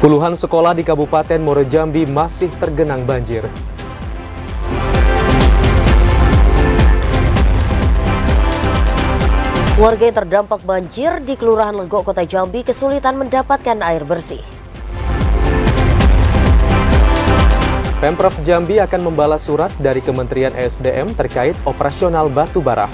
Puluhan sekolah di Kabupaten Jambi masih tergenang banjir. Warga yang terdampak banjir di Kelurahan Legok, Kota Jambi kesulitan mendapatkan air bersih. Pemprov Jambi akan membalas surat dari Kementerian SDM terkait operasional batu barah.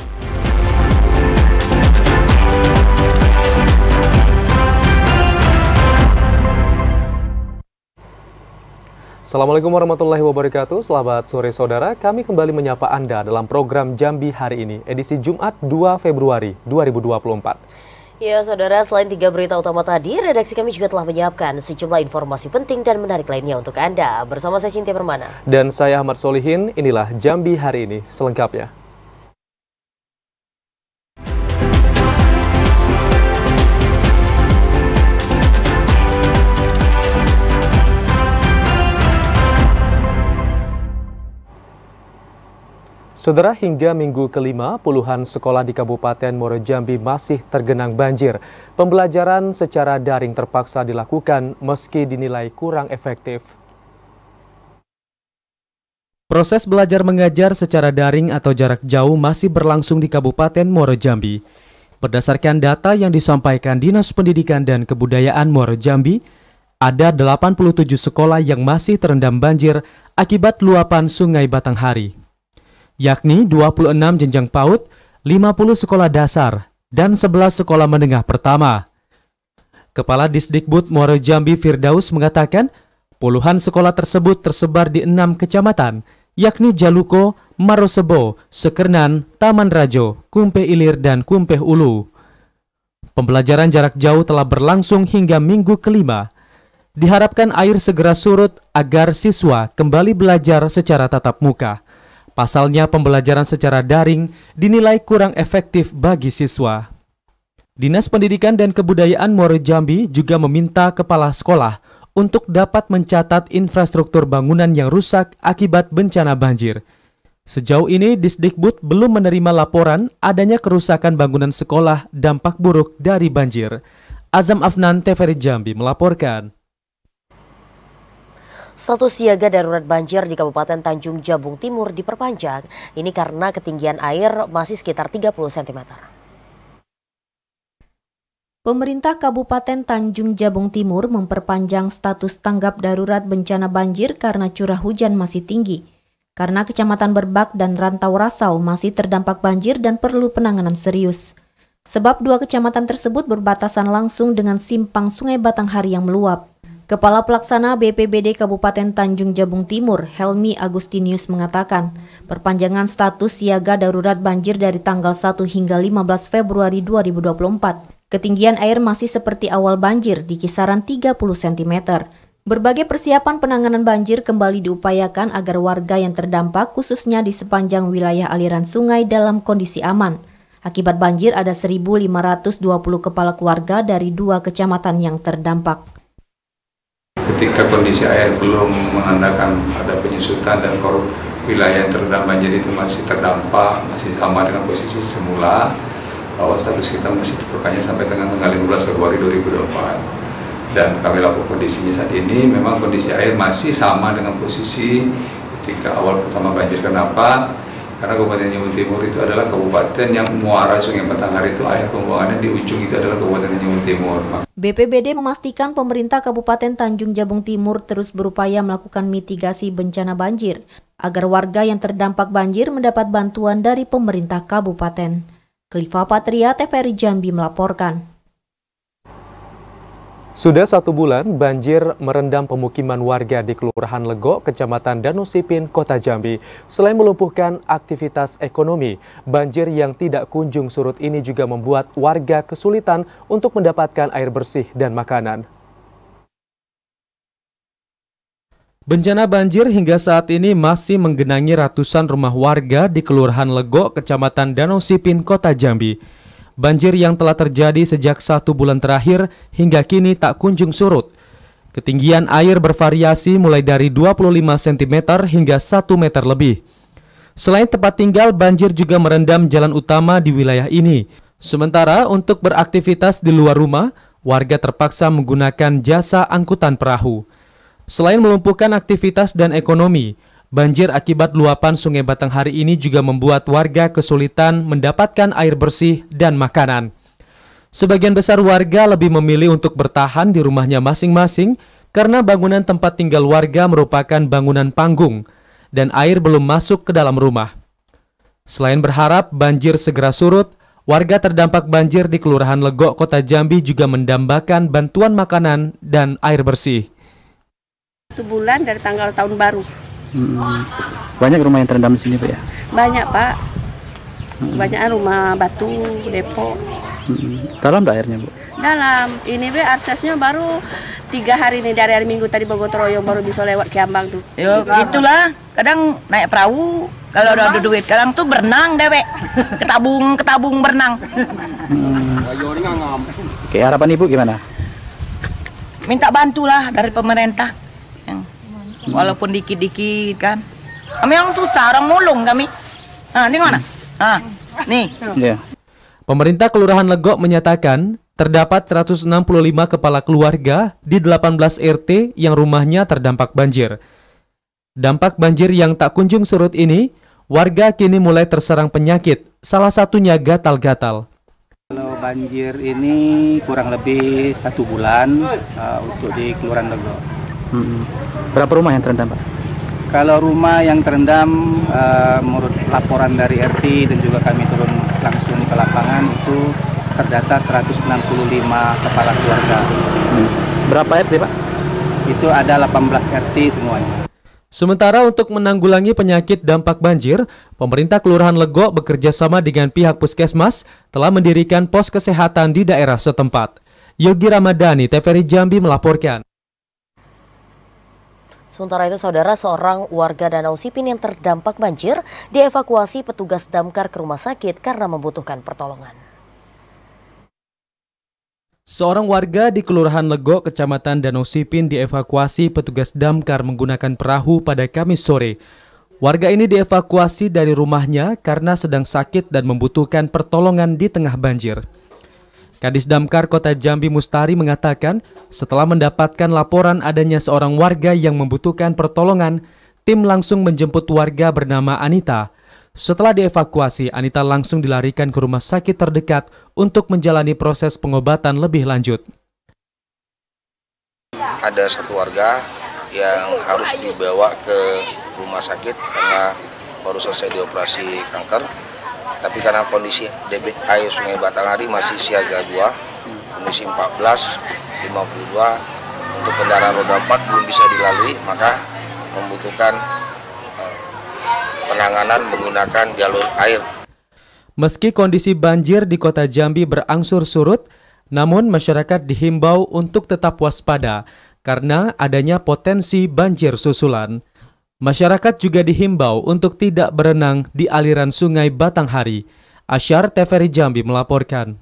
Assalamualaikum warahmatullahi wabarakatuh. Selamat sore saudara, kami kembali menyapa Anda dalam program Jambi hari ini, edisi Jumat 2 Februari 2024. Ya saudara, selain tiga berita utama tadi, redaksi kami juga telah menyiapkan sejumlah informasi penting dan menarik lainnya untuk Anda. Bersama saya Sintia Permana. Dan saya Ahmad Solihin, inilah Jambi hari ini selengkapnya. Saudara, hingga minggu kelima, puluhan sekolah di Kabupaten Jambi masih tergenang banjir. Pembelajaran secara daring terpaksa dilakukan meski dinilai kurang efektif. Proses belajar mengajar secara daring atau jarak jauh masih berlangsung di Kabupaten Jambi. Berdasarkan data yang disampaikan Dinas Pendidikan dan Kebudayaan Jambi, ada 87 sekolah yang masih terendam banjir akibat luapan Sungai Batanghari yakni 26 jenjang PAUD, 50 sekolah dasar, dan 11 sekolah menengah pertama. Kepala Disdikbud Muaro Jambi Firdaus mengatakan, puluhan sekolah tersebut tersebar di enam kecamatan, yakni Jaluko, Marosebo, Sekernan, Taman Rajo, Kumpeh Ilir, dan Kumpeh Ulu. Pembelajaran jarak jauh telah berlangsung hingga minggu kelima. Diharapkan air segera surut agar siswa kembali belajar secara tatap muka. Pasalnya pembelajaran secara daring dinilai kurang efektif bagi siswa. Dinas Pendidikan dan Kebudayaan Muara Jambi juga meminta kepala sekolah untuk dapat mencatat infrastruktur bangunan yang rusak akibat bencana banjir. Sejauh ini, Disdikbud belum menerima laporan adanya kerusakan bangunan sekolah dampak buruk dari banjir. Azam Afnan TVRI Jambi melaporkan. Status siaga darurat banjir di Kabupaten Tanjung Jabung Timur diperpanjang. Ini karena ketinggian air masih sekitar 30 cm. Pemerintah Kabupaten Tanjung Jabung Timur memperpanjang status tanggap darurat bencana banjir karena curah hujan masih tinggi. Karena Kecamatan Berbak dan Rantau Rasau masih terdampak banjir dan perlu penanganan serius. Sebab dua kecamatan tersebut berbatasan langsung dengan simpang Sungai Batanghari yang meluap. Kepala Pelaksana BPBD Kabupaten Tanjung Jabung Timur, Helmi Agustinius mengatakan, perpanjangan status siaga darurat banjir dari tanggal 1 hingga 15 Februari 2024. Ketinggian air masih seperti awal banjir di kisaran 30 cm. Berbagai persiapan penanganan banjir kembali diupayakan agar warga yang terdampak khususnya di sepanjang wilayah aliran sungai dalam kondisi aman. Akibat banjir ada 1.520 kepala keluarga dari dua kecamatan yang terdampak. Ketika kondisi air belum menandakan ada penyusutan dan wilayah yang terendam banjir itu masih terdampak, masih sama dengan posisi semula, bahwa status kita masih terpukanya sampai tengah-tengah 15 Februari 2024 dan kami lakukan kondisinya saat ini memang kondisi air masih sama dengan posisi ketika awal pertama banjir kenapa karena Kabupaten Jember Timur itu adalah kabupaten yang muara Sungai Batanghari itu air pembuangannya di ujung itu adalah Kabupaten Jember Timur BPBD memastikan pemerintah Kabupaten Tanjung Jabung Timur terus berupaya melakukan mitigasi bencana banjir agar warga yang terdampak banjir mendapat bantuan dari pemerintah kabupaten. Klifa Patria TVRI Jambi melaporkan. Sudah satu bulan, banjir merendam pemukiman warga di Kelurahan Legok, Kecamatan Danusipin, Kota Jambi. Selain melumpuhkan aktivitas ekonomi, banjir yang tidak kunjung surut ini juga membuat warga kesulitan untuk mendapatkan air bersih dan makanan. Bencana banjir hingga saat ini masih menggenangi ratusan rumah warga di Kelurahan Legok, Kecamatan Danau Sipin, Kota Jambi. Banjir yang telah terjadi sejak satu bulan terakhir hingga kini tak kunjung surut. Ketinggian air bervariasi mulai dari 25 cm hingga 1 meter lebih. Selain tempat tinggal, banjir juga merendam jalan utama di wilayah ini. Sementara untuk beraktivitas di luar rumah, warga terpaksa menggunakan jasa angkutan perahu. Selain melumpuhkan aktivitas dan ekonomi, Banjir akibat luapan Sungai Batang hari ini juga membuat warga kesulitan mendapatkan air bersih dan makanan. Sebagian besar warga lebih memilih untuk bertahan di rumahnya masing-masing karena bangunan tempat tinggal warga merupakan bangunan panggung dan air belum masuk ke dalam rumah. Selain berharap banjir segera surut, warga terdampak banjir di Kelurahan Legok, Kota Jambi juga mendambakan bantuan makanan dan air bersih. Itu bulan dari tanggal tahun baru, Hmm. Banyak rumah yang terendam di sini, Pak ya? Banyak, Pak. Hmm. Banyak rumah batu, depo. Hmm. Dalam enggak airnya, Bu? Dalam. Ini be aksesnya baru tiga hari ini dari hari Minggu tadi Bogor Royong baru bisa lewat Kiambang tuh. Yo, gitulah. Kadang naik perahu, kalau udah ada duit kadang tuh berenang dewek ketabung ketabung berenang hmm. oke harapan ibu gimana minta bantulah dari pemerintah Hmm. walaupun dikit-dikit kan kami yang susah orang mulung kami nah ini mana nah nih yeah. Pemerintah Kelurahan Legok menyatakan terdapat 165 kepala keluarga di 18 RT yang rumahnya terdampak banjir. Dampak banjir yang tak kunjung surut ini, warga kini mulai terserang penyakit, salah satunya gatal-gatal. Kalau banjir ini kurang lebih satu bulan uh, untuk di Kelurahan Legok. Hmm. Berapa rumah yang terendam, Pak? Kalau rumah yang terendam, uh, menurut laporan dari RT dan juga kami turun langsung ke lapangan itu terdata 165 kepala keluarga. Hmm. Berapa RT, Pak? Itu ada 18 RT semuanya. Sementara untuk menanggulangi penyakit dampak banjir, pemerintah Kelurahan Legok bekerja sama dengan pihak puskesmas telah mendirikan pos kesehatan di daerah setempat. Yogi Ramadhani, TVRI Jambi melaporkan. Sementara itu saudara seorang warga Danau Sipin yang terdampak banjir dievakuasi petugas damkar ke rumah sakit karena membutuhkan pertolongan. Seorang warga di Kelurahan Legok, Kecamatan Danau Sipin dievakuasi petugas damkar menggunakan perahu pada Kamis sore. Warga ini dievakuasi dari rumahnya karena sedang sakit dan membutuhkan pertolongan di tengah banjir. Kadis Damkar Kota Jambi Mustari mengatakan, setelah mendapatkan laporan adanya seorang warga yang membutuhkan pertolongan, tim langsung menjemput warga bernama Anita. Setelah dievakuasi, Anita langsung dilarikan ke rumah sakit terdekat untuk menjalani proses pengobatan lebih lanjut. Ada satu warga yang harus dibawa ke rumah sakit karena baru selesai dioperasi kanker tapi karena kondisi debit air Sungai Batanghari masih siaga 2, kondisi 14, 52 untuk kendaraan roda 4 belum bisa dilalui maka membutuhkan eh, penanganan menggunakan jalur air. Meski kondisi banjir di kota Jambi berangsur surut, namun masyarakat dihimbau untuk tetap waspada karena adanya potensi banjir susulan. Masyarakat juga dihimbau untuk tidak berenang di aliran sungai Batanghari. Asyar Teferi Jambi melaporkan.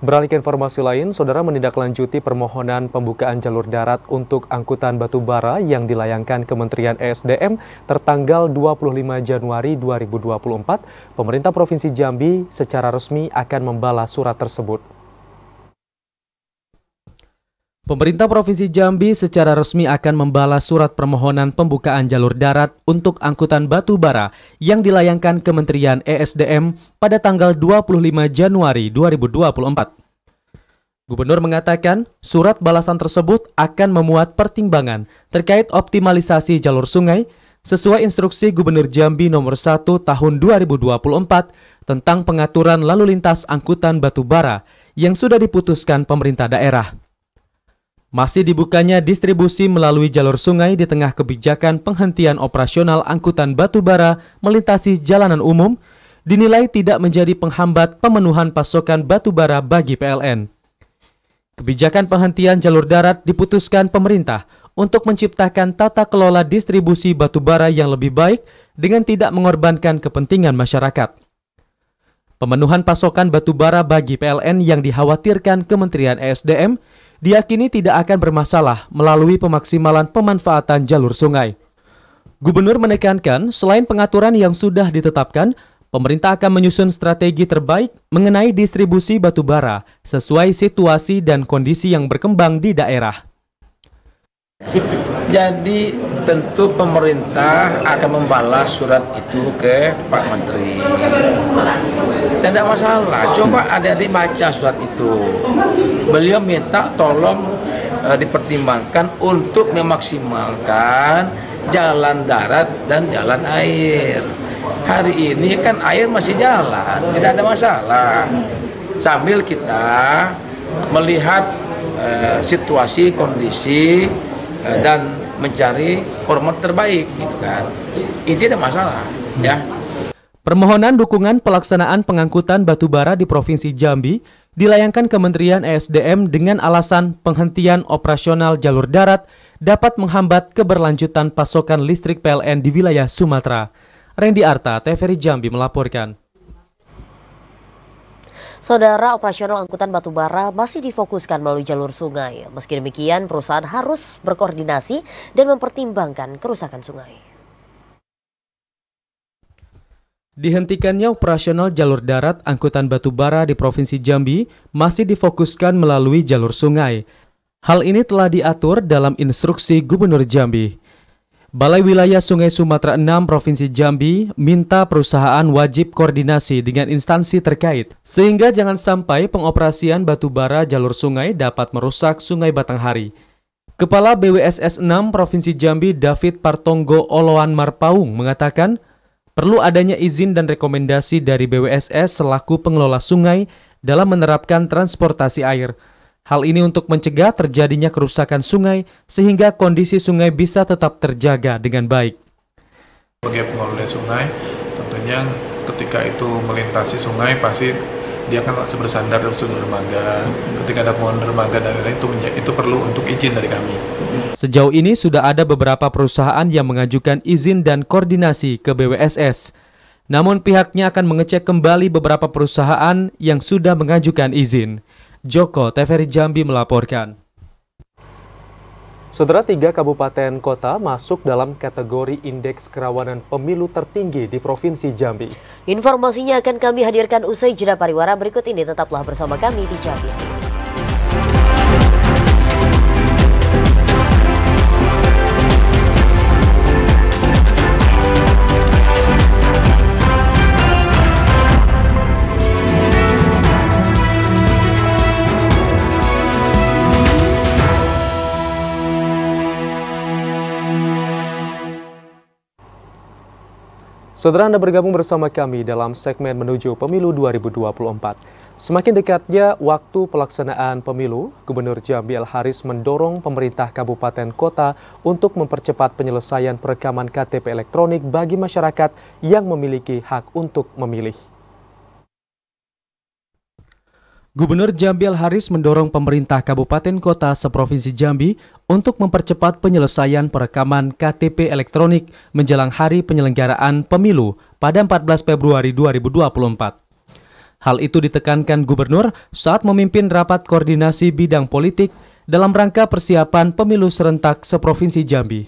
Beralih ke informasi lain, Saudara menindaklanjuti permohonan pembukaan jalur darat untuk angkutan batubara yang dilayangkan Kementerian ESDM tertanggal 25 Januari 2024. Pemerintah Provinsi Jambi secara resmi akan membalas surat tersebut. Pemerintah Provinsi Jambi secara resmi akan membalas surat permohonan pembukaan jalur darat untuk angkutan batu bara yang dilayangkan Kementerian ESDM pada tanggal 25 Januari 2024. Gubernur mengatakan surat balasan tersebut akan memuat pertimbangan terkait optimalisasi jalur sungai sesuai instruksi Gubernur Jambi nomor 1 tahun 2024 tentang pengaturan lalu lintas angkutan batu bara yang sudah diputuskan pemerintah daerah. Masih dibukanya distribusi melalui jalur sungai di tengah kebijakan penghentian operasional angkutan batubara melintasi jalanan umum dinilai tidak menjadi penghambat pemenuhan pasokan batubara bagi PLN. Kebijakan penghentian jalur darat diputuskan pemerintah untuk menciptakan tata kelola distribusi batubara yang lebih baik dengan tidak mengorbankan kepentingan masyarakat. Pemenuhan pasokan batubara bagi PLN yang dikhawatirkan Kementerian ESDM diakini tidak akan bermasalah melalui pemaksimalan pemanfaatan jalur sungai. Gubernur menekankan, selain pengaturan yang sudah ditetapkan, pemerintah akan menyusun strategi terbaik mengenai distribusi batubara sesuai situasi dan kondisi yang berkembang di daerah. Jadi tentu pemerintah akan membalas surat itu ke Pak Menteri tidak masalah coba adik-adik baca surat itu beliau minta tolong e, dipertimbangkan untuk memaksimalkan jalan darat dan jalan air hari ini kan air masih jalan tidak ada masalah sambil kita melihat e, situasi kondisi e, dan mencari format terbaik gitu kan ini tidak masalah ya Permohonan dukungan pelaksanaan pengangkutan batubara di Provinsi Jambi dilayangkan Kementerian ESDM dengan alasan penghentian operasional jalur darat dapat menghambat keberlanjutan pasokan listrik PLN di wilayah Sumatera. Randy Arta, TVRI Jambi melaporkan. Saudara, operasional angkutan batubara masih difokuskan melalui jalur sungai. Meski demikian, perusahaan harus berkoordinasi dan mempertimbangkan kerusakan sungai. Dihentikannya operasional jalur darat angkutan batubara di Provinsi Jambi masih difokuskan melalui jalur sungai. Hal ini telah diatur dalam instruksi Gubernur Jambi. Balai Wilayah Sungai Sumatera 6 Provinsi Jambi minta perusahaan wajib koordinasi dengan instansi terkait sehingga jangan sampai pengoperasian batubara jalur sungai dapat merusak Sungai Batanghari. Kepala BWSS 6 Provinsi Jambi David Partongo Oloan Marpaung mengatakan Perlu adanya izin dan rekomendasi dari BWSS selaku pengelola sungai dalam menerapkan transportasi air. Hal ini untuk mencegah terjadinya kerusakan sungai sehingga kondisi sungai bisa tetap terjaga dengan baik. Sebagai pengelola sungai, tentunya ketika itu melintasi sungai pasti dia akan masih bersandar di sudut dermaga. Ketika ada pohon dermaga dan lain-lain itu, itu perlu untuk izin dari kami. Sejauh ini sudah ada beberapa perusahaan yang mengajukan izin dan koordinasi ke BWSS. Namun pihaknya akan mengecek kembali beberapa perusahaan yang sudah mengajukan izin. Joko TVRI Jambi melaporkan. Saudara tiga kabupaten kota masuk dalam kategori indeks kerawanan pemilu tertinggi di Provinsi Jambi. Informasinya akan kami hadirkan usai jeda pariwara berikut ini. Tetaplah bersama kami di Jambi. Saudara Anda bergabung bersama kami dalam segmen menuju pemilu 2024. Semakin dekatnya waktu pelaksanaan pemilu, Gubernur Jambi El Haris mendorong pemerintah kabupaten kota untuk mempercepat penyelesaian perekaman KTP elektronik bagi masyarakat yang memiliki hak untuk memilih. Gubernur Jambi Al Haris mendorong pemerintah kabupaten kota seprovinsi Jambi untuk mempercepat penyelesaian perekaman KTP elektronik menjelang hari penyelenggaraan pemilu pada 14 Februari 2024. Hal itu ditekankan Gubernur saat memimpin rapat koordinasi bidang politik dalam rangka persiapan pemilu serentak seprovinsi Jambi.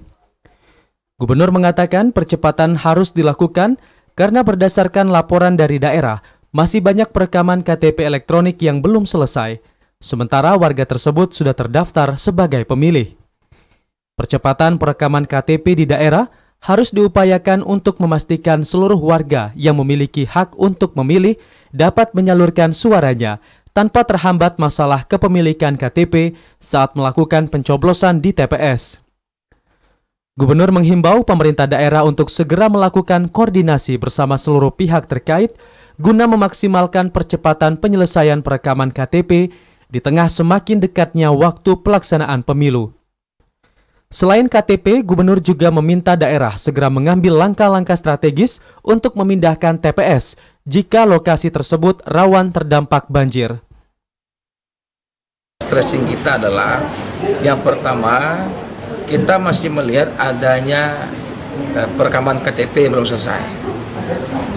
Gubernur mengatakan percepatan harus dilakukan karena berdasarkan laporan dari daerah, masih banyak perekaman KTP elektronik yang belum selesai, sementara warga tersebut sudah terdaftar sebagai pemilih. Percepatan perekaman KTP di daerah harus diupayakan untuk memastikan seluruh warga yang memiliki hak untuk memilih dapat menyalurkan suaranya tanpa terhambat masalah kepemilikan KTP saat melakukan pencoblosan di TPS. Gubernur menghimbau pemerintah daerah untuk segera melakukan koordinasi bersama seluruh pihak terkait guna memaksimalkan percepatan penyelesaian perekaman KTP di tengah semakin dekatnya waktu pelaksanaan pemilu. Selain KTP, gubernur juga meminta daerah segera mengambil langkah-langkah strategis untuk memindahkan TPS jika lokasi tersebut rawan terdampak banjir. Stressing kita adalah yang pertama, kita masih melihat adanya eh, perekaman KTP belum selesai.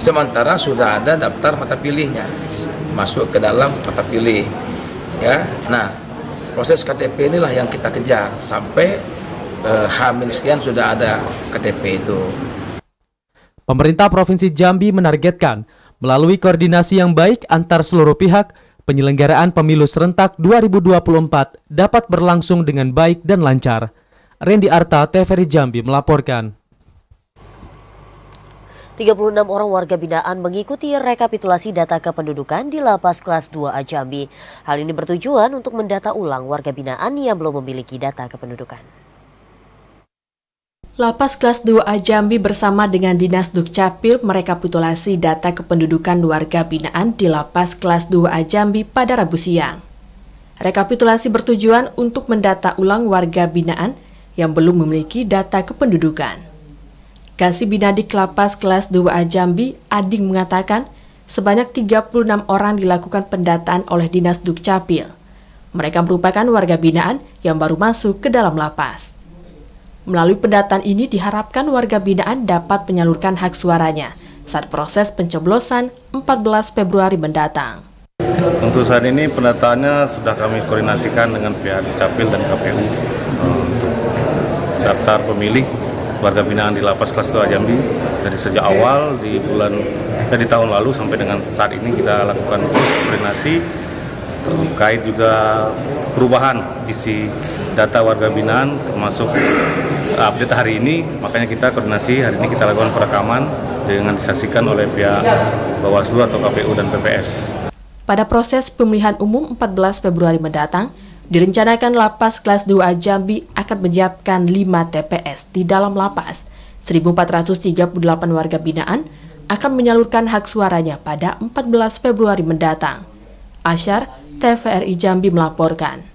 Sementara sudah ada daftar mata pilihnya masuk ke dalam mata pilih ya nah proses KTP inilah yang kita kejar sampai eh, hamil sekian sudah ada KTP itu Pemerintah Provinsi Jambi menargetkan melalui koordinasi yang baik antar seluruh pihak penyelenggaraan pemilu serentak 2024 dapat berlangsung dengan baik dan lancar. Randy Arta, TVRI Jambi melaporkan. 36 orang warga binaan mengikuti rekapitulasi data kependudukan di lapas kelas 2A Jambi. Hal ini bertujuan untuk mendata ulang warga binaan yang belum memiliki data kependudukan. Lapas kelas 2A Jambi bersama dengan Dinas Dukcapil merekapitulasi data kependudukan warga binaan di Lapas kelas 2A Jambi pada Rabu siang. Rekapitulasi bertujuan untuk mendata ulang warga binaan yang belum memiliki data kependudukan. Kasih di Kelapas kelas 2A Jambi, Ading mengatakan sebanyak 36 orang dilakukan pendataan oleh Dinas Dukcapil. Mereka merupakan warga binaan yang baru masuk ke dalam lapas. Melalui pendataan ini diharapkan warga binaan dapat menyalurkan hak suaranya saat proses pencoblosan 14 Februari mendatang. Untuk saat ini pendataannya sudah kami koordinasikan dengan pihak Dukcapil dan KPU eh, untuk daftar pemilih warga binaan di lapas kelas 2 Jambi dari sejak awal di bulan eh, dari tahun lalu sampai dengan saat ini kita lakukan terus koordinasi terkait juga perubahan isi data warga binaan termasuk eh, update hari ini makanya kita koordinasi hari ini kita lakukan perekaman dengan disaksikan oleh pihak Bawaslu atau KPU dan PPS. Pada proses pemilihan umum 14 Februari mendatang, Direncanakan lapas kelas 2A Jambi akan menyiapkan 5 TPS di dalam lapas. 1.438 warga binaan akan menyalurkan hak suaranya pada 14 Februari mendatang. Asyar, TVRI Jambi melaporkan.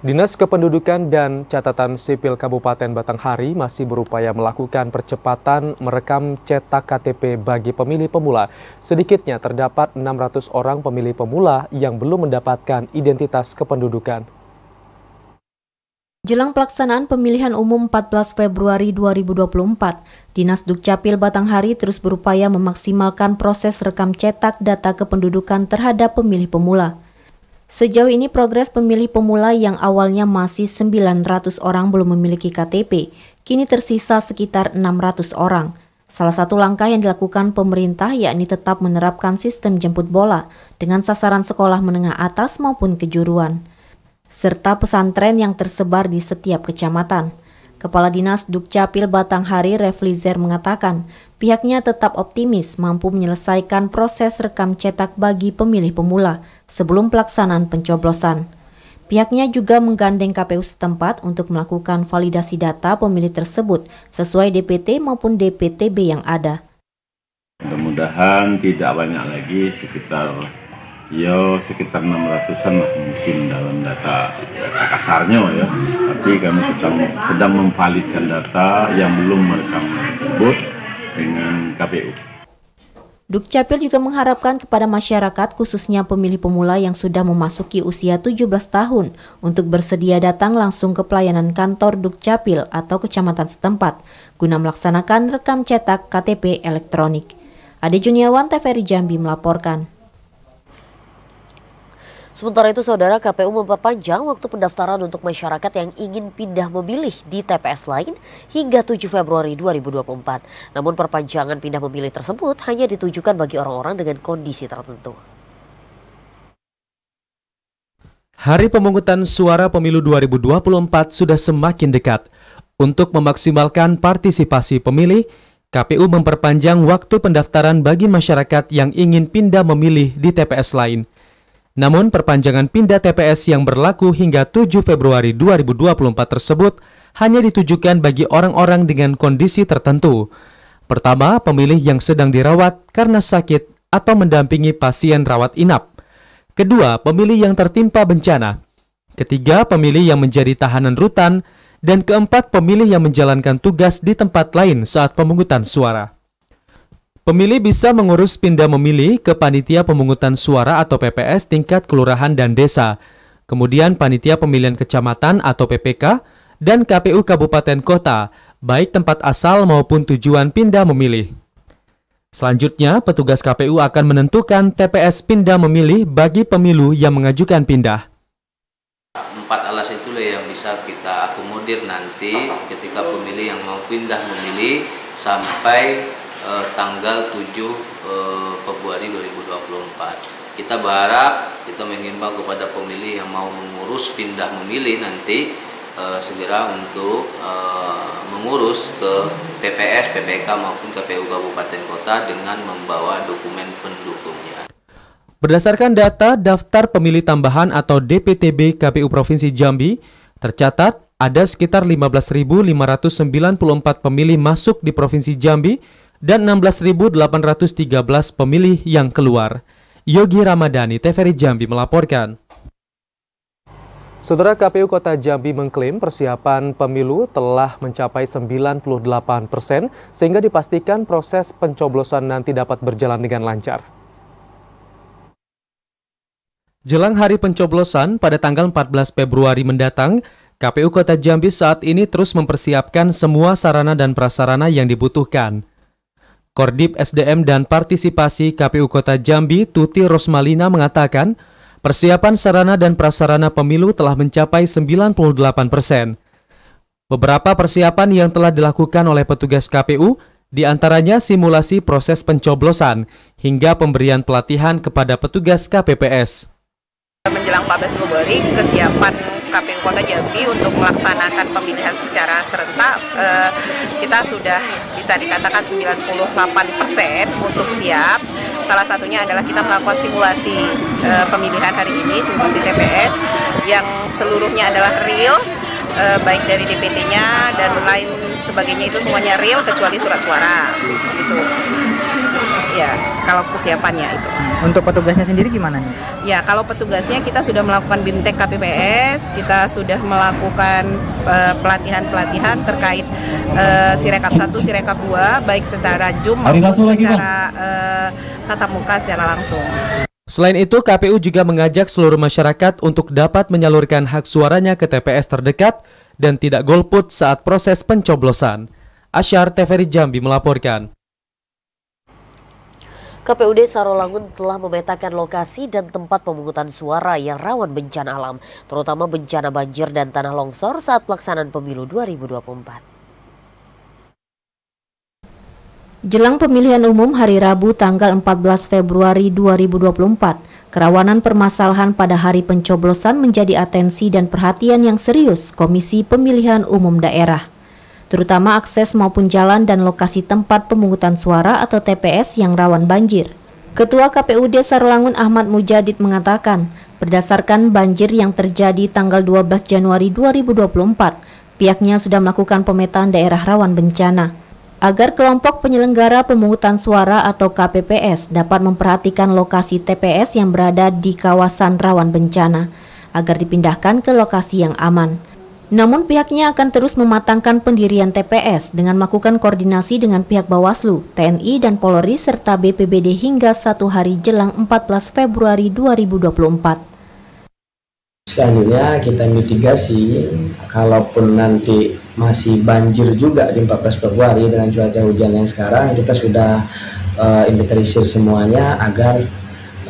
Dinas Kependudukan dan Catatan Sipil Kabupaten Batanghari masih berupaya melakukan percepatan merekam cetak KTP bagi pemilih pemula. Sedikitnya terdapat 600 orang pemilih pemula yang belum mendapatkan identitas kependudukan. Jelang pelaksanaan pemilihan umum 14 Februari 2024, Dinas Dukcapil Batanghari terus berupaya memaksimalkan proses rekam cetak data kependudukan terhadap pemilih pemula. Sejauh ini progres pemilih pemula yang awalnya masih 900 orang belum memiliki KTP, kini tersisa sekitar 600 orang. Salah satu langkah yang dilakukan pemerintah yakni tetap menerapkan sistem jemput bola dengan sasaran sekolah menengah atas maupun kejuruan, serta pesantren yang tersebar di setiap kecamatan. Kepala Dinas Dukcapil Batanghari Refli Zer mengatakan, Pihaknya tetap optimis mampu menyelesaikan proses rekam cetak bagi pemilih pemula sebelum pelaksanaan pencoblosan. Pihaknya juga menggandeng KPU setempat untuk melakukan validasi data pemilih tersebut sesuai DPT maupun DPTB yang ada. Mudah-mudahan tidak banyak lagi sekitar ya sekitar 600-an lah mungkin dalam data, data kasarnya ya. Tapi kami sedang, sedang memvalidkan data yang belum merekam tersebut dengan KPU. Dukcapil juga mengharapkan kepada masyarakat khususnya pemilih pemula yang sudah memasuki usia 17 tahun untuk bersedia datang langsung ke pelayanan kantor Dukcapil atau kecamatan setempat guna melaksanakan rekam cetak KTP elektronik. Ade Juniawan TVRI Jambi melaporkan. Sementara itu, Saudara KPU memperpanjang waktu pendaftaran untuk masyarakat yang ingin pindah memilih di TPS lain hingga 7 Februari 2024. Namun perpanjangan pindah memilih tersebut hanya ditujukan bagi orang-orang dengan kondisi tertentu. Hari pemungutan suara pemilu 2024 sudah semakin dekat. Untuk memaksimalkan partisipasi pemilih, KPU memperpanjang waktu pendaftaran bagi masyarakat yang ingin pindah memilih di TPS lain – namun perpanjangan pindah TPS yang berlaku hingga 7 Februari 2024 tersebut hanya ditujukan bagi orang-orang dengan kondisi tertentu. Pertama, pemilih yang sedang dirawat karena sakit atau mendampingi pasien rawat inap. Kedua, pemilih yang tertimpa bencana. Ketiga, pemilih yang menjadi tahanan rutan. Dan keempat, pemilih yang menjalankan tugas di tempat lain saat pemungutan suara. Pemilih bisa mengurus pindah memilih ke Panitia Pemungutan Suara atau PPS tingkat kelurahan dan desa, kemudian Panitia Pemilihan Kecamatan atau PPK, dan KPU Kabupaten Kota, baik tempat asal maupun tujuan pindah memilih. Selanjutnya, petugas KPU akan menentukan TPS pindah memilih bagi pemilu yang mengajukan pindah. Empat alas itulah yang bisa kita akomodir nanti ketika pemilih yang mau pindah memilih sampai eh, tanggal 7 eh, Februari 2024. Kita berharap kita mengimbau kepada pemilih yang mau mengurus pindah memilih nanti eh, segera untuk eh, mengurus ke PPS, PPK maupun KPU Kabupaten Kota dengan membawa dokumen pendukungnya. Berdasarkan data Daftar Pemilih Tambahan atau DPTB KPU Provinsi Jambi, tercatat ada sekitar 15.594 pemilih masuk di Provinsi Jambi dan 16.813 pemilih yang keluar. Yogi Ramadhani, TVRI Jambi melaporkan. Saudara KPU Kota Jambi mengklaim persiapan pemilu telah mencapai 98 persen sehingga dipastikan proses pencoblosan nanti dapat berjalan dengan lancar. Jelang hari pencoblosan pada tanggal 14 Februari mendatang, KPU Kota Jambi saat ini terus mempersiapkan semua sarana dan prasarana yang dibutuhkan. Kordip SDM dan Partisipasi KPU Kota Jambi Tuti Rosmalina mengatakan, persiapan sarana dan prasarana pemilu telah mencapai 98 persen. Beberapa persiapan yang telah dilakukan oleh petugas KPU diantaranya simulasi proses pencoblosan hingga pemberian pelatihan kepada petugas KPPS. Menjelang 14 Februari, kesiapan KPU Kota Jambi untuk melaksanakan pemilihan secara serentak, eh, kita sudah bisa dikatakan 98 persen untuk siap. Salah satunya adalah kita melakukan simulasi eh, pemilihan hari ini, simulasi TPS, yang seluruhnya adalah real, eh, baik dari DPT-nya dan lain sebagainya itu semuanya real kecuali surat suara. Gitu ya kalau kesiapannya itu. Untuk petugasnya sendiri gimana nih? Ya kalau petugasnya kita sudah melakukan bimtek KPPS, kita sudah melakukan eh, pelatihan-pelatihan uh, terkait uh, sirekap 1, sirekap 2 baik secara Zoom maupun secara uh, tatap muka secara langsung. Selain itu, KPU juga mengajak seluruh masyarakat untuk dapat menyalurkan hak suaranya ke TPS terdekat dan tidak golput saat proses pencoblosan. Asyar Teferi Jambi melaporkan. KPUD Sarolangun telah memetakan lokasi dan tempat pemungutan suara yang rawan bencana alam, terutama bencana banjir dan tanah longsor saat pelaksanaan pemilu 2024. Jelang pemilihan umum hari Rabu tanggal 14 Februari 2024, kerawanan permasalahan pada hari pencoblosan menjadi atensi dan perhatian yang serius Komisi Pemilihan Umum Daerah terutama akses maupun jalan dan lokasi tempat pemungutan suara atau TPS yang rawan banjir. Ketua KPU KPUD Sarlangun Ahmad Mujadid mengatakan, berdasarkan banjir yang terjadi tanggal 12 Januari 2024, pihaknya sudah melakukan pemetaan daerah rawan bencana agar kelompok penyelenggara pemungutan suara atau KPPS dapat memperhatikan lokasi TPS yang berada di kawasan rawan bencana agar dipindahkan ke lokasi yang aman. Namun pihaknya akan terus mematangkan pendirian TPS dengan melakukan koordinasi dengan pihak Bawaslu, TNI, dan Polri serta BPBD hingga satu hari jelang 14 Februari 2024. Selanjutnya kita mitigasi, kalaupun nanti masih banjir juga di 14 Februari dengan cuaca hujan yang sekarang, kita sudah uh, eh, inventarisir semuanya agar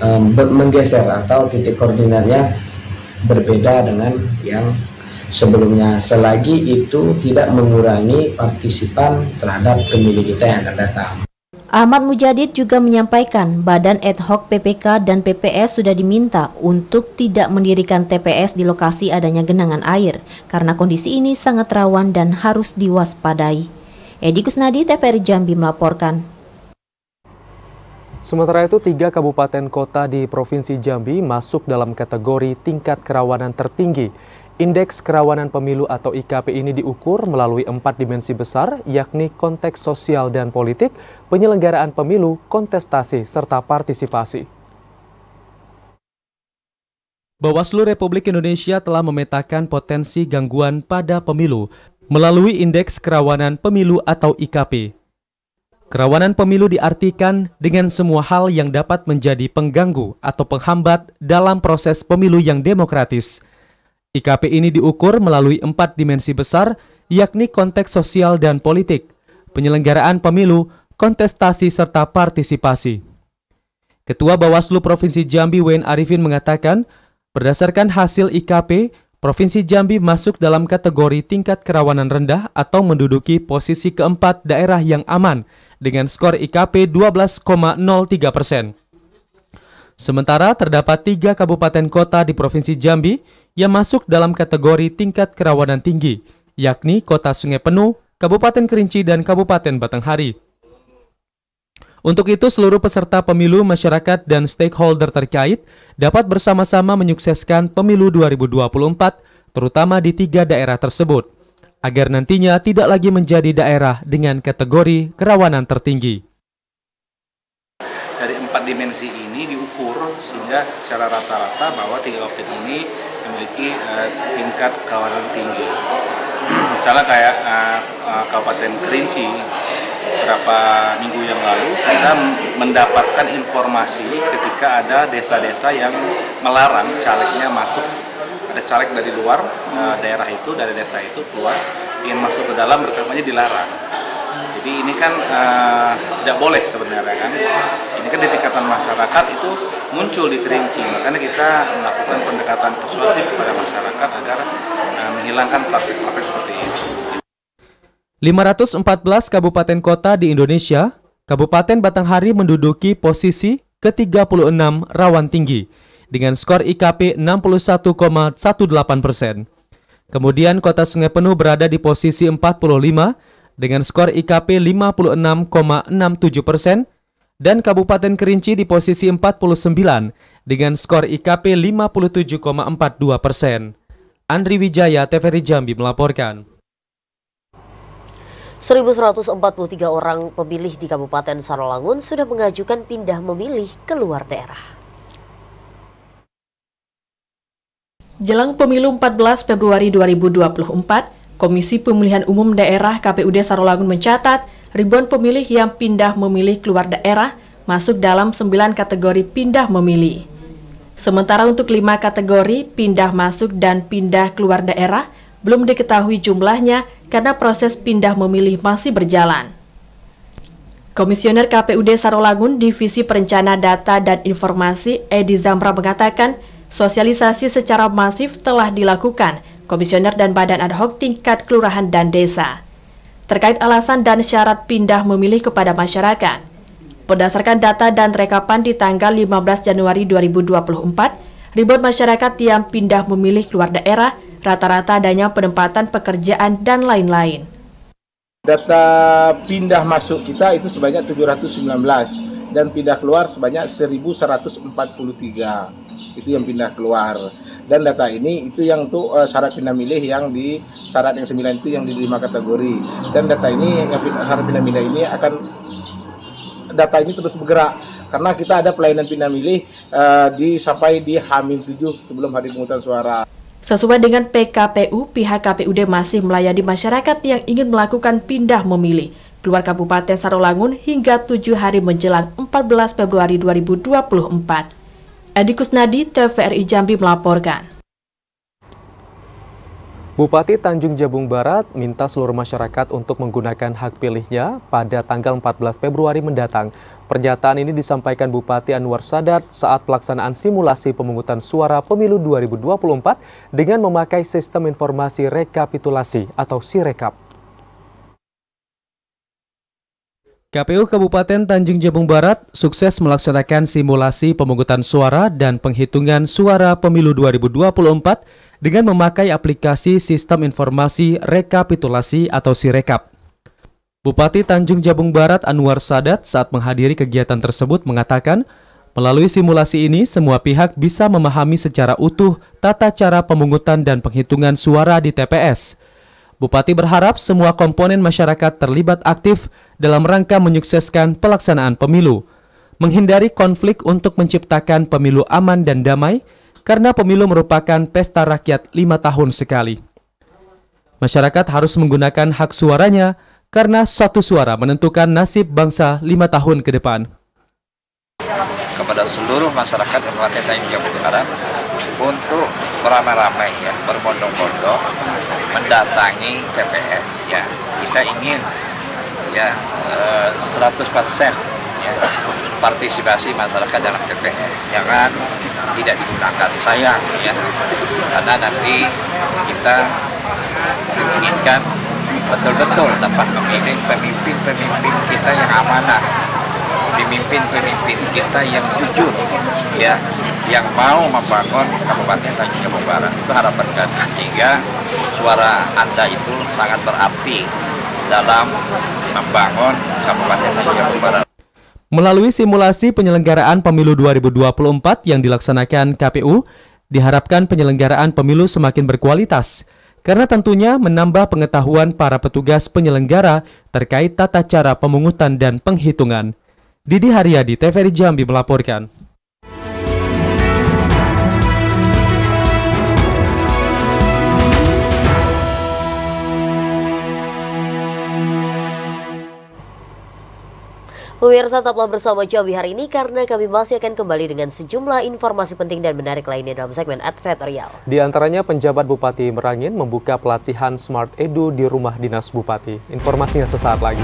um, menggeser atau titik koordinatnya berbeda dengan yang sebelumnya selagi itu tidak mengurangi partisipan terhadap pemilih kita yang akan datang. Ahmad Mujadid juga menyampaikan Badan Ad Hoc PPK dan PPS sudah diminta untuk tidak mendirikan TPS di lokasi adanya genangan air karena kondisi ini sangat rawan dan harus diwaspadai. Edi Kusnadi, TVRI Jambi melaporkan. Sementara itu, tiga kabupaten kota di Provinsi Jambi masuk dalam kategori tingkat kerawanan tertinggi. Indeks Kerawanan Pemilu atau IKP ini diukur melalui empat dimensi besar, yakni konteks sosial dan politik, penyelenggaraan pemilu, kontestasi, serta partisipasi. Bawaslu Republik Indonesia telah memetakan potensi gangguan pada pemilu melalui Indeks Kerawanan Pemilu atau IKP. Kerawanan pemilu diartikan dengan semua hal yang dapat menjadi pengganggu atau penghambat dalam proses pemilu yang demokratis – IKP ini diukur melalui empat dimensi besar, yakni konteks sosial dan politik, penyelenggaraan pemilu, kontestasi, serta partisipasi. Ketua Bawaslu Provinsi Jambi Wen Arifin mengatakan, berdasarkan hasil IKP, Provinsi Jambi masuk dalam kategori tingkat kerawanan rendah atau menduduki posisi keempat daerah yang aman dengan skor IKP 12,03 persen. Sementara terdapat tiga kabupaten kota di Provinsi Jambi, yang masuk dalam kategori tingkat kerawanan tinggi, yakni kota sungai penuh, Kabupaten Kerinci, dan Kabupaten Batanghari. Untuk itu, seluruh peserta pemilu, masyarakat, dan stakeholder terkait dapat bersama-sama menyukseskan pemilu 2024, terutama di tiga daerah tersebut, agar nantinya tidak lagi menjadi daerah dengan kategori kerawanan tertinggi. Dari empat dimensi ini diukur sehingga secara rata-rata bahwa tiga objek ini memiliki uh, eh, tingkat kawanan tinggi. Misalnya kayak uh, uh, Kabupaten Kerinci beberapa minggu yang lalu kita mendapatkan informasi ketika ada desa-desa yang melarang calegnya masuk ada caleg dari luar uh, daerah itu dari desa itu keluar ingin masuk ke dalam rekamannya dilarang jadi ini kan uh, tidak boleh sebenarnya kan. Ini kan di tingkatan masyarakat itu muncul di kerinci. Makanya kita melakukan pendekatan persuasif kepada masyarakat agar uh, menghilangkan praktik-praktik seperti ini. 514 kabupaten kota di Indonesia, Kabupaten Batanghari menduduki posisi ke-36 rawan tinggi dengan skor IKP 61,18 persen. Kemudian kota Sungai Penuh berada di posisi 45 dengan skor IKP 56,67 persen dan Kabupaten Kerinci di posisi 49 dengan skor IKP 57,42 persen. Andri Wijaya, TVRI Jambi melaporkan. 1.143 orang pemilih di Kabupaten Sarolangun sudah mengajukan pindah memilih keluar daerah. Jelang pemilu 14 Februari 2024, Komisi Pemilihan Umum Daerah KPUD Sarolangun mencatat ribuan pemilih yang pindah memilih keluar daerah masuk dalam 9 kategori pindah memilih. Sementara untuk 5 kategori pindah masuk dan pindah keluar daerah belum diketahui jumlahnya karena proses pindah memilih masih berjalan. Komisioner KPUD Sarolangun Divisi Perencana Data dan Informasi Edi Zamra mengatakan sosialisasi secara masif telah dilakukan Komisioner dan Badan Ad Hoc tingkat Kelurahan dan Desa terkait alasan dan syarat pindah memilih kepada masyarakat. Berdasarkan data dan rekapan di tanggal 15 Januari 2024, ribuan masyarakat yang pindah memilih keluar daerah rata-rata adanya penempatan pekerjaan dan lain-lain. Data pindah masuk kita itu sebanyak 719 dan pindah keluar sebanyak 1143 itu yang pindah keluar dan data ini itu yang tuh uh, syarat pindah milih yang di syarat yang 9 itu yang di lima kategori dan data ini yang pindah, syarat pindah milih ini akan data ini terus bergerak karena kita ada pelayanan pindah milih uh, di sampai di hamil 7 sebelum hari pemungutan suara. Sesuai dengan PKPU, pihak KPUD masih melayani masyarakat yang ingin melakukan pindah memilih keluar Kabupaten Sarolangun hingga 7 hari menjelang 14 Februari 2024. Adi Kusnadi, TVRI Jambi melaporkan. Bupati Tanjung Jabung Barat minta seluruh masyarakat untuk menggunakan hak pilihnya pada tanggal 14 Februari mendatang. Pernyataan ini disampaikan Bupati Anwar Sadat saat pelaksanaan simulasi pemungutan suara pemilu 2024 dengan memakai sistem informasi rekapitulasi atau Sirekap. KPU Kabupaten Tanjung Jabung Barat sukses melaksanakan simulasi pemungutan suara dan penghitungan suara pemilu 2024 dengan memakai aplikasi Sistem Informasi Rekapitulasi atau Sirekap. Bupati Tanjung Jabung Barat Anwar Sadat saat menghadiri kegiatan tersebut mengatakan, melalui simulasi ini semua pihak bisa memahami secara utuh tata cara pemungutan dan penghitungan suara di TPS. Bupati berharap semua komponen masyarakat terlibat aktif dalam rangka menyukseskan pelaksanaan pemilu, menghindari konflik untuk menciptakan pemilu aman dan damai karena pemilu merupakan pesta rakyat lima tahun sekali. Masyarakat harus menggunakan hak suaranya karena satu suara menentukan nasib bangsa lima tahun ke depan. Kepada seluruh masyarakat yang melakukan yang Jakarta untuk beramai-ramai ya, berbondong-bondong mendatangi TPS ya. Kita ingin ya 100% eh, ya, partisipasi masyarakat dalam TPN jangan ya tidak digunakan sayang ya karena nanti kita menginginkan betul-betul dapat memilih pemimpin-pemimpin kita yang amanah pemimpin-pemimpin kita yang jujur ya yang mau membangun Kabupaten Tanjung Jabung Barat itu harapan kami sehingga suara Anda itu sangat berarti dalam membangun Kabupaten Tanjung Barat. Melalui simulasi penyelenggaraan pemilu 2024 yang dilaksanakan KPU, diharapkan penyelenggaraan pemilu semakin berkualitas karena tentunya menambah pengetahuan para petugas penyelenggara terkait tata cara pemungutan dan penghitungan. Didi Haryadi, TVRI Jambi melaporkan. Pemirsa tetaplah bersama Jambi hari ini karena kami masih akan kembali dengan sejumlah informasi penting dan menarik lainnya dalam segmen advertorial. Di antaranya penjabat Bupati Merangin membuka pelatihan Smart Edu di rumah dinas Bupati. Informasinya sesaat lagi.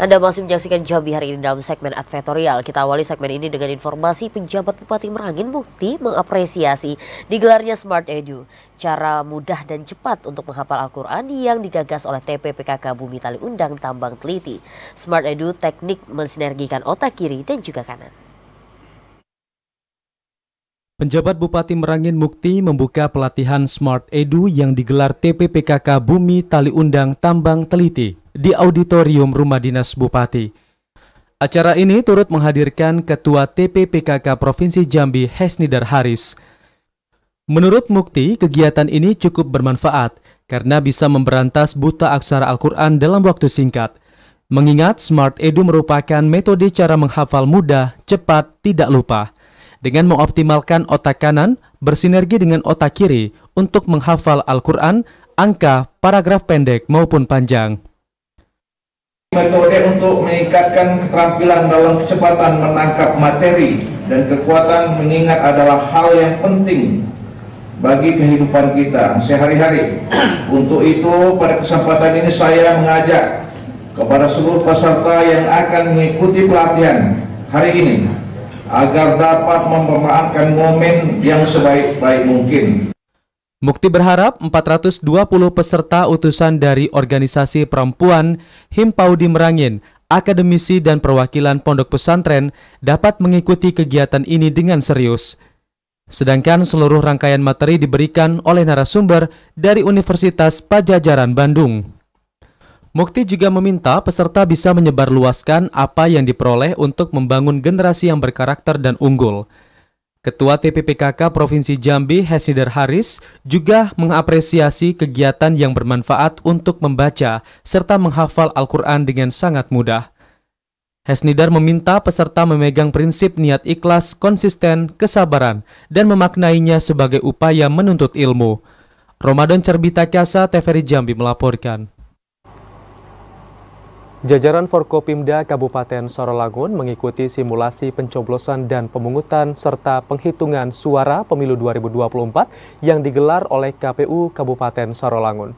Anda masih menyaksikan Jambi hari ini dalam segmen advertorial. Kita awali segmen ini dengan informasi penjabat Bupati Merangin Mukti mengapresiasi digelarnya Smart Edu, cara mudah dan cepat untuk menghafal Al-Quran yang digagas oleh TPPKK Bumi Tali Undang Tambang Teliti. Smart Edu teknik mensinergikan otak kiri dan juga kanan. Penjabat Bupati Merangin Mukti membuka pelatihan Smart Edu yang digelar TPPKK Bumi Tali Undang Tambang Teliti di auditorium rumah dinas Bupati. Acara ini turut menghadirkan Ketua TPPKK Provinsi Jambi Hesnidar Haris. Menurut Mukti, kegiatan ini cukup bermanfaat karena bisa memberantas buta aksara Al-Quran dalam waktu singkat. Mengingat Smart Edu merupakan metode cara menghafal mudah, cepat, tidak lupa. Dengan mengoptimalkan otak kanan, bersinergi dengan otak kiri untuk menghafal Al-Quran, angka, paragraf pendek maupun panjang metode untuk meningkatkan keterampilan dalam kecepatan menangkap materi dan kekuatan mengingat adalah hal yang penting bagi kehidupan kita sehari-hari. Untuk itu, pada kesempatan ini saya mengajak kepada seluruh peserta yang akan mengikuti pelatihan hari ini agar dapat mempermaatkan momen yang sebaik-baik mungkin Mukti berharap 420 peserta utusan dari organisasi perempuan Himpaudi Merangin, akademisi dan perwakilan pondok pesantren dapat mengikuti kegiatan ini dengan serius. Sedangkan seluruh rangkaian materi diberikan oleh narasumber dari Universitas Pajajaran Bandung. Mukti juga meminta peserta bisa menyebarluaskan apa yang diperoleh untuk membangun generasi yang berkarakter dan unggul. Ketua TPPKK Provinsi Jambi, Hesnider Haris, juga mengapresiasi kegiatan yang bermanfaat untuk membaca serta menghafal Al-Quran dengan sangat mudah. Hesnider meminta peserta memegang prinsip niat ikhlas, konsisten, kesabaran, dan memaknainya sebagai upaya menuntut ilmu. Ramadan Cerbita Kasa, TVRI Jambi melaporkan. Jajaran Forkopimda Kabupaten Sorolangun mengikuti simulasi pencoblosan dan pemungutan serta penghitungan suara pemilu 2024 yang digelar oleh KPU Kabupaten Sorolangun.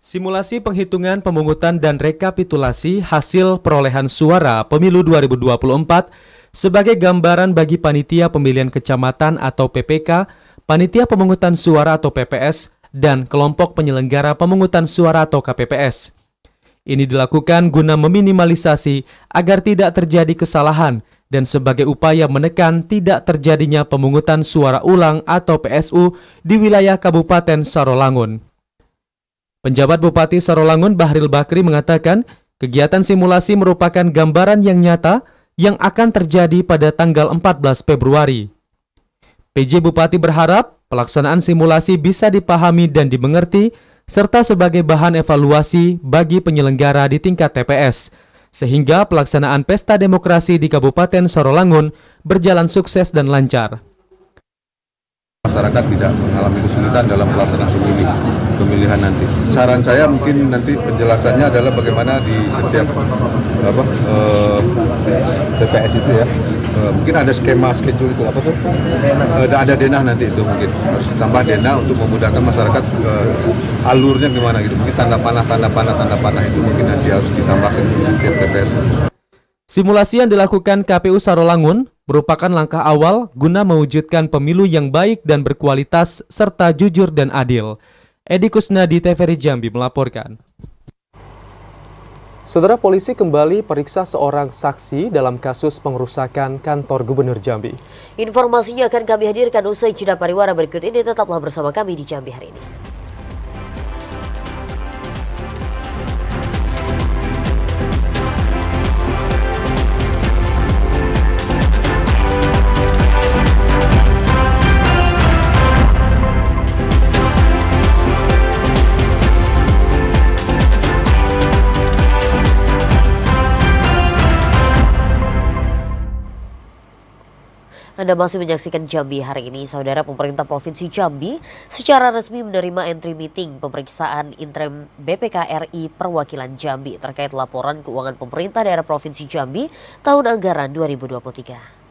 Simulasi penghitungan pemungutan dan rekapitulasi hasil perolehan suara pemilu 2024 sebagai gambaran bagi panitia pemilihan kecamatan atau PPK, panitia pemungutan suara atau PPS, dan kelompok penyelenggara pemungutan suara atau KPPS. Ini dilakukan guna meminimalisasi agar tidak terjadi kesalahan dan sebagai upaya menekan tidak terjadinya pemungutan suara ulang atau PSU di wilayah Kabupaten Sarolangun. Penjabat Bupati Sarolangun Bahril Bakri mengatakan, kegiatan simulasi merupakan gambaran yang nyata yang akan terjadi pada tanggal 14 Februari. PJ Bupati berharap pelaksanaan simulasi bisa dipahami dan dimengerti, serta sebagai bahan evaluasi bagi penyelenggara di tingkat TPS, sehingga pelaksanaan pesta demokrasi di Kabupaten Sorolangun berjalan sukses dan lancar masyarakat tidak mengalami kesulitan dalam pelaksanaan pemilih pemilihan nanti. Saran saya mungkin nanti penjelasannya adalah bagaimana di setiap apa eh, TPS itu ya eh, mungkin ada skema schedule itu apa tuh eh, ada denah nanti itu mungkin harus tambah denah untuk memudahkan masyarakat eh, alurnya gimana gitu mungkin tanda panah tanda panah tanda panah itu mungkin nanti harus ditambahkan di setiap TPS. Simulasi yang dilakukan KPU Sarolangun merupakan langkah awal guna mewujudkan pemilu yang baik dan berkualitas serta jujur dan adil. Edi Kusnadi TVRI Jambi melaporkan. Saudara polisi kembali periksa seorang saksi dalam kasus pengerusakan kantor Gubernur Jambi. Informasinya akan kami hadirkan usai jeda pariwara berikut ini. Tetaplah bersama kami di Jambi hari ini. Anda masih menyaksikan Jambi hari ini, Saudara Pemerintah Provinsi Jambi secara resmi menerima entry meeting pemeriksaan interim BPK RI Perwakilan Jambi terkait laporan keuangan pemerintah daerah Provinsi Jambi tahun anggaran 2023.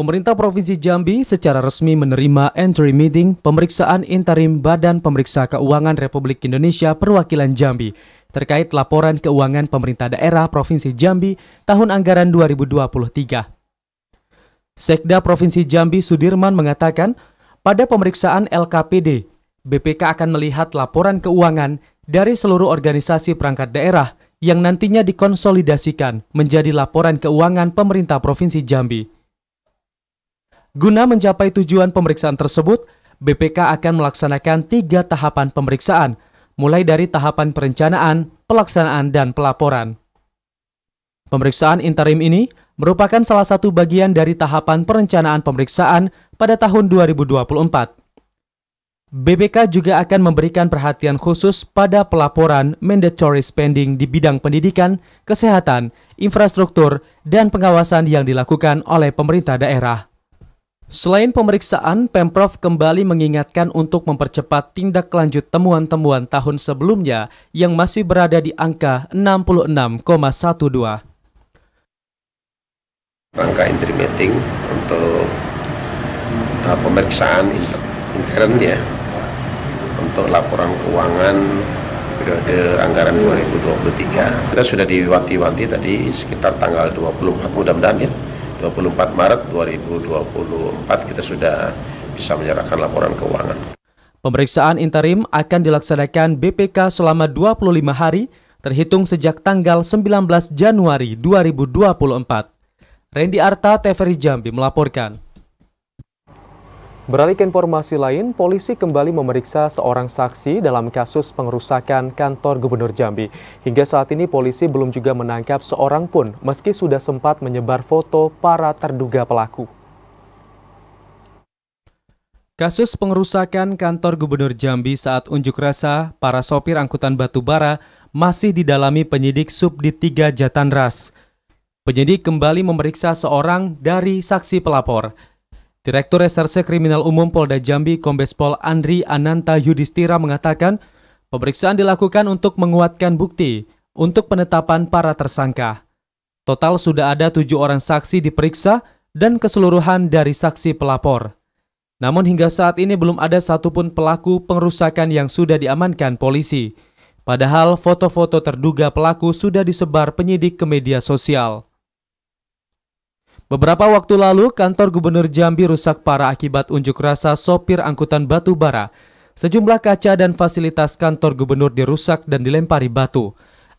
Pemerintah Provinsi Jambi secara resmi menerima entry meeting pemeriksaan interim Badan Pemeriksa Keuangan Republik Indonesia Perwakilan Jambi terkait laporan keuangan pemerintah daerah Provinsi Jambi tahun anggaran 2023. Sekda Provinsi Jambi Sudirman mengatakan, pada pemeriksaan LKPD, BPK akan melihat laporan keuangan dari seluruh organisasi perangkat daerah yang nantinya dikonsolidasikan menjadi laporan keuangan pemerintah Provinsi Jambi. Guna mencapai tujuan pemeriksaan tersebut, BPK akan melaksanakan tiga tahapan pemeriksaan, mulai dari tahapan perencanaan, pelaksanaan, dan pelaporan. Pemeriksaan interim ini merupakan salah satu bagian dari tahapan perencanaan pemeriksaan pada tahun 2024. BPK juga akan memberikan perhatian khusus pada pelaporan mandatory spending di bidang pendidikan, kesehatan, infrastruktur, dan pengawasan yang dilakukan oleh pemerintah daerah. Selain pemeriksaan, Pemprov kembali mengingatkan untuk mempercepat tindak lanjut temuan-temuan tahun sebelumnya yang masih berada di angka 66,12. Rangka entry meeting untuk uh, pemeriksaan intern ya, untuk laporan keuangan periode anggaran 2023. Kita sudah diwanti-wanti tadi sekitar tanggal 24 mudah-mudahan ya. 24 Maret 2024 kita sudah bisa menyerahkan laporan keuangan. Pemeriksaan interim akan dilaksanakan BPK selama 25 hari terhitung sejak tanggal 19 Januari 2024. Randy Arta, TVRI Jambi melaporkan. Beralih ke informasi lain, polisi kembali memeriksa seorang saksi dalam kasus pengerusakan kantor Gubernur Jambi. Hingga saat ini polisi belum juga menangkap seorang pun meski sudah sempat menyebar foto para terduga pelaku. Kasus pengerusakan kantor Gubernur Jambi saat unjuk rasa para sopir angkutan batubara masih didalami penyidik Subdit 3 Jatanras. Penyidik kembali memeriksa seorang dari saksi pelapor. Direktur Reserse Kriminal Umum Polda Jambi Kombes Pol Andri Ananta Yudhistira mengatakan, pemeriksaan dilakukan untuk menguatkan bukti untuk penetapan para tersangka. Total sudah ada tujuh orang saksi diperiksa dan keseluruhan dari saksi pelapor. Namun hingga saat ini belum ada satupun pelaku pengerusakan yang sudah diamankan polisi. Padahal foto-foto terduga pelaku sudah disebar penyidik ke media sosial. Beberapa waktu lalu, kantor Gubernur Jambi rusak parah akibat unjuk rasa sopir angkutan batu bara. Sejumlah kaca dan fasilitas kantor gubernur dirusak dan dilempari batu.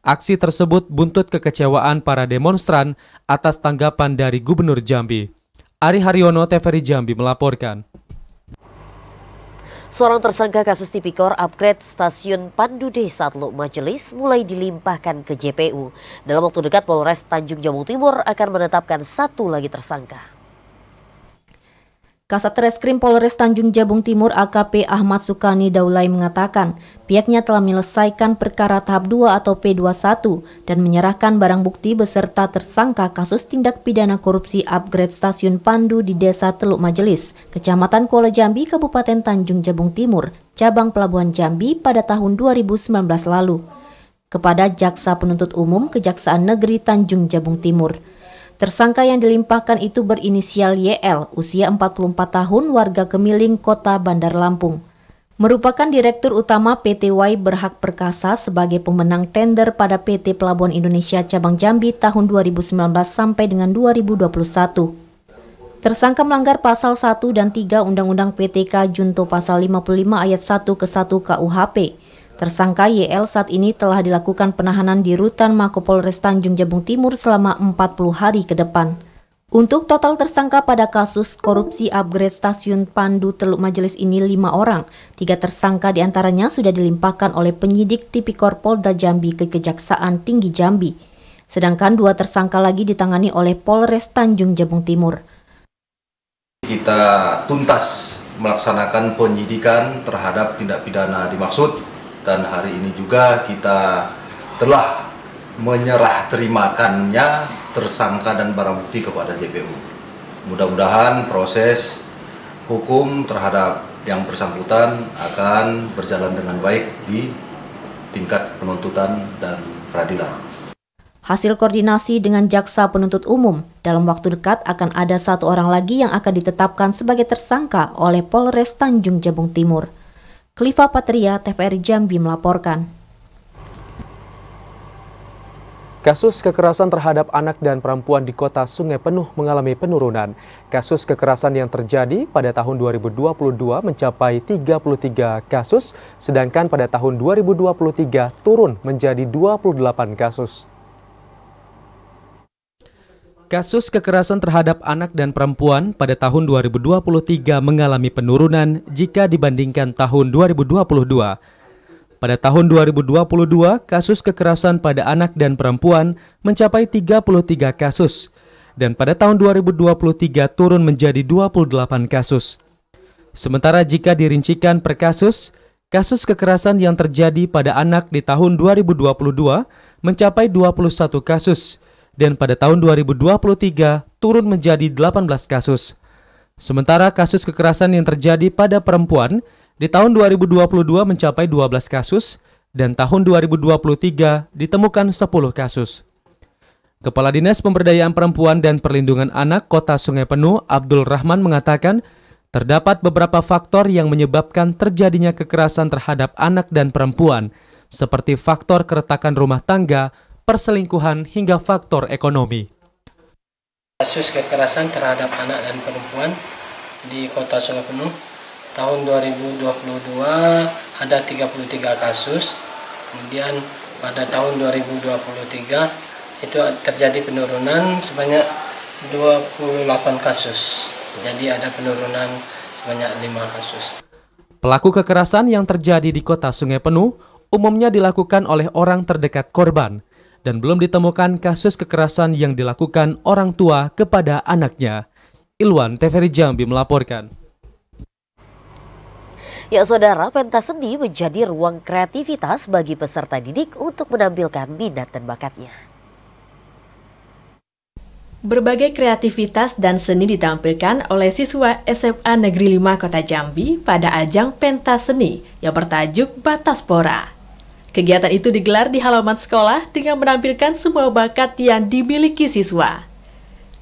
Aksi tersebut buntut kekecewaan para demonstran atas tanggapan dari Gubernur Jambi. Ari Haryono, TVRI Jambi melaporkan. Seorang tersangka kasus tipikor upgrade stasiun Pandu Desa Teluk Majelis mulai dilimpahkan ke JPU. Dalam waktu dekat Polres Tanjung Jabung Timur akan menetapkan satu lagi tersangka. Kasat Reskrim Polres Tanjung Jabung Timur AKP Ahmad Sukani Daulai mengatakan pihaknya telah menyelesaikan perkara tahap 2 atau P21 dan menyerahkan barang bukti beserta tersangka kasus tindak pidana korupsi upgrade stasiun Pandu di Desa Teluk Majelis, Kecamatan Kuala Jambi, Kabupaten Tanjung Jabung Timur, cabang Pelabuhan Jambi pada tahun 2019 lalu kepada Jaksa Penuntut Umum Kejaksaan Negeri Tanjung Jabung Timur. Tersangka yang dilimpahkan itu berinisial YL, usia 44 tahun, warga Kemiling, Kota Bandar Lampung. Merupakan Direktur Utama PT Y Berhak Perkasa sebagai pemenang tender pada PT Pelabuhan Indonesia Cabang Jambi tahun 2019 sampai dengan 2021. Tersangka melanggar pasal 1 dan 3 Undang-Undang PTK Junto pasal 55 ayat 1 ke 1 KUHP Tersangka YL saat ini telah dilakukan penahanan di Rutan Mako Polres Tanjung Jabung Timur selama 40 hari ke depan. Untuk total tersangka pada kasus korupsi upgrade stasiun Pandu Teluk Majelis ini lima orang. Tiga tersangka diantaranya sudah dilimpahkan oleh penyidik tipikor Polda Jambi ke Kejaksaan Tinggi Jambi. Sedangkan dua tersangka lagi ditangani oleh Polres Tanjung Jabung Timur. Kita tuntas melaksanakan penyidikan terhadap tindak pidana dimaksud dan hari ini juga kita telah menyerah terimakannya tersangka dan barang bukti kepada JPU. Mudah-mudahan proses hukum terhadap yang bersangkutan akan berjalan dengan baik di tingkat penuntutan dan peradilan. Hasil koordinasi dengan jaksa penuntut umum, dalam waktu dekat akan ada satu orang lagi yang akan ditetapkan sebagai tersangka oleh Polres Tanjung Jabung Timur. Kliva Patria, TVRI Jambi melaporkan. Kasus kekerasan terhadap anak dan perempuan di kota Sungai Penuh mengalami penurunan. Kasus kekerasan yang terjadi pada tahun 2022 mencapai 33 kasus, sedangkan pada tahun 2023 turun menjadi 28 kasus. Kasus kekerasan terhadap anak dan perempuan pada tahun 2023 mengalami penurunan jika dibandingkan tahun 2022. Pada tahun 2022, kasus kekerasan pada anak dan perempuan mencapai 33 kasus dan pada tahun 2023 turun menjadi 28 kasus. Sementara jika dirincikan per kasus, kasus kekerasan yang terjadi pada anak di tahun 2022 mencapai 21 kasus dan pada tahun 2023 turun menjadi 18 kasus. Sementara kasus kekerasan yang terjadi pada perempuan di tahun 2022 mencapai 12 kasus dan tahun 2023 ditemukan 10 kasus. Kepala Dinas Pemberdayaan Perempuan dan Perlindungan Anak Kota Sungai Penuh, Abdul Rahman mengatakan, terdapat beberapa faktor yang menyebabkan terjadinya kekerasan terhadap anak dan perempuan, seperti faktor keretakan rumah tangga, perselingkuhan hingga faktor ekonomi. Kasus kekerasan terhadap anak dan perempuan di Kota Solo Penuh tahun 2022 ada 33 kasus. Kemudian pada tahun 2023 itu terjadi penurunan sebanyak 28 kasus. Jadi ada penurunan sebanyak 5 kasus. Pelaku kekerasan yang terjadi di kota Sungai Penuh umumnya dilakukan oleh orang terdekat korban, dan belum ditemukan kasus kekerasan yang dilakukan orang tua kepada anaknya. Ilwan TVRI Jambi melaporkan. Ya saudara, pentas seni menjadi ruang kreativitas bagi peserta didik untuk menampilkan minat dan bakatnya. Berbagai kreativitas dan seni ditampilkan oleh siswa SMA Negeri 5 Kota Jambi pada ajang pentas seni yang bertajuk Batas Pora. Kegiatan itu digelar di halaman sekolah dengan menampilkan semua bakat yang dimiliki siswa.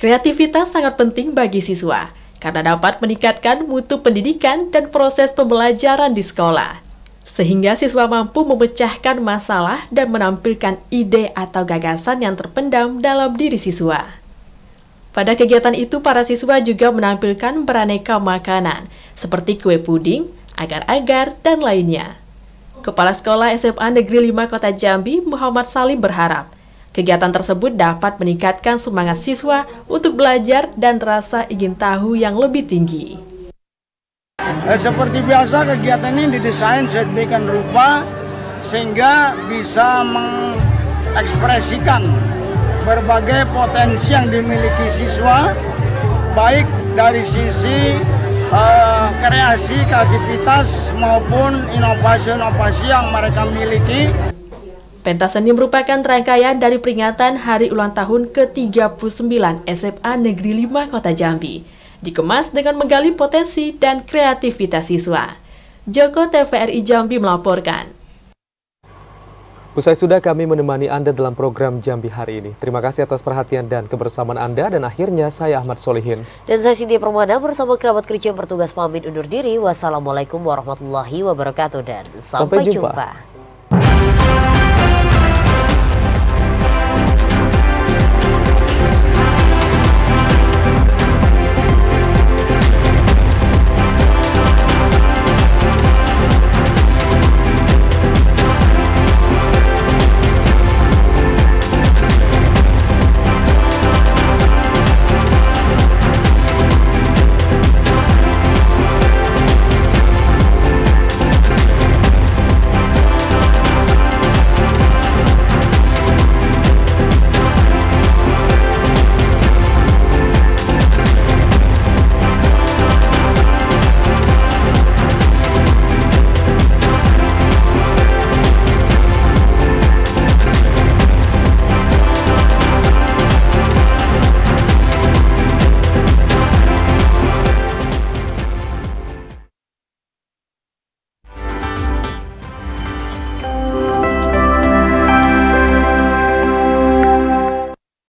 Kreativitas sangat penting bagi siswa karena dapat meningkatkan mutu pendidikan dan proses pembelajaran di sekolah. Sehingga siswa mampu memecahkan masalah dan menampilkan ide atau gagasan yang terpendam dalam diri siswa. Pada kegiatan itu, para siswa juga menampilkan beraneka makanan, seperti kue puding, agar-agar, dan lainnya. Kepala Sekolah SMA Negeri 5 Kota Jambi, Muhammad Salim berharap kegiatan tersebut dapat meningkatkan semangat siswa untuk belajar dan rasa ingin tahu yang lebih tinggi. Eh, seperti biasa kegiatan ini didesain sedemikian rupa sehingga bisa mengekspresikan berbagai potensi yang dimiliki siswa baik dari sisi uh, kreasi, kreativitas maupun inovasi-inovasi yang mereka miliki. Pentas seni merupakan rangkaian dari peringatan hari ulang tahun ke-39 SMA Negeri 5 Kota Jambi. Dikemas dengan menggali potensi dan kreativitas siswa. Joko TVRI Jambi melaporkan. Usai sudah kami menemani Anda dalam program Jambi hari ini. Terima kasih atas perhatian dan kebersamaan Anda dan akhirnya saya Ahmad Solihin. Dan saya Sintia Permana bersama kerabat kerja bertugas pamit undur diri. Wassalamualaikum warahmatullahi wabarakatuh dan sampai, sampai jumpa. jumpa.